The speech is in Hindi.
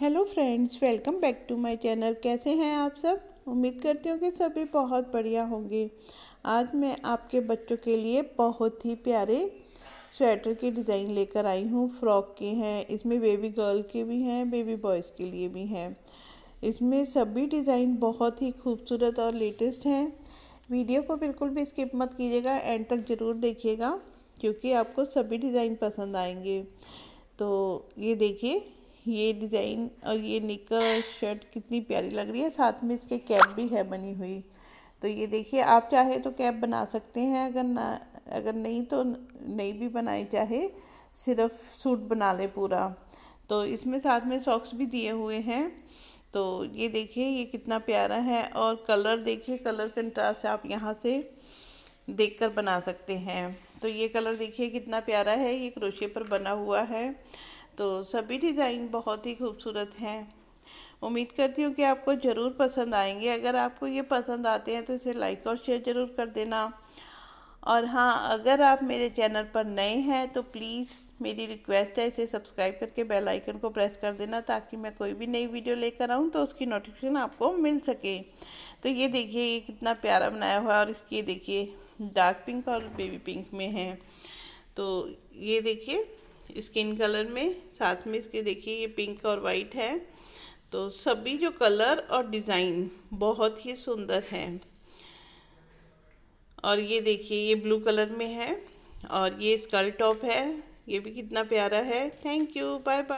hello friends welcome back to my channel कैसे हैं आप सब उम्मीद करती हूँ कि सभी बहुत बढ़िया होंगे आज मैं आपके बच्चों के लिए बहुत ही प्यारे स्वेटर के डिज़ाइन लेकर आई हूँ फ्रॉक के हैं इसमें बेबी गर्ल के भी हैं बेबी बॉयज़ के लिए भी हैं इसमें सभी डिज़ाइन बहुत ही खूबसूरत और लेटेस्ट हैं वीडियो को बिल्कुल भी स्किप मत कीजिएगा एंड तक ज़रूर देखिएगा क्योंकि आपको सभी डिज़ाइन पसंद आएंगे तो ये देखिए ये डिज़ाइन और ये निकर शर्ट कितनी प्यारी लग रही है साथ में इसके कैप भी है बनी हुई तो ये देखिए आप चाहे तो कैप बना सकते हैं अगर ना अगर नहीं तो नहीं भी बनाए चाहे सिर्फ सूट बना ले पूरा तो इसमें साथ में सॉक्स भी दिए हुए हैं तो ये देखिए ये कितना प्यारा है और कलर देखिए कलर कंट्रास्ट आप यहाँ से देख कर बना सकते हैं तो ये कलर देखिए कितना प्यारा है ये क्रोशे पर बना हुआ है तो सभी डिज़ाइन बहुत ही खूबसूरत हैं उम्मीद करती हूँ कि आपको ज़रूर पसंद आएंगे अगर आपको ये पसंद आते हैं तो इसे लाइक और शेयर ज़रूर कर देना और हाँ अगर आप मेरे चैनल पर नए हैं तो प्लीज़ मेरी रिक्वेस्ट है इसे सब्सक्राइब करके बेल आइकन को प्रेस कर देना ताकि मैं कोई भी नई वीडियो लेकर आऊँ तो उसकी नोटिफिकेशन आपको मिल सके तो ये देखिए ये कितना प्यारा बनाया हुआ है और इसकी देखिए डार्क पिंक और बेबी पिंक में है तो ये देखिए स्किन कलर में साथ में इसके देखिए ये पिंक और वाइट है तो सभी जो कलर और डिज़ाइन बहुत ही सुंदर है और ये देखिए ये ब्लू कलर में है और ये स्कल टॉप है ये भी कितना प्यारा है थैंक यू बाय बाय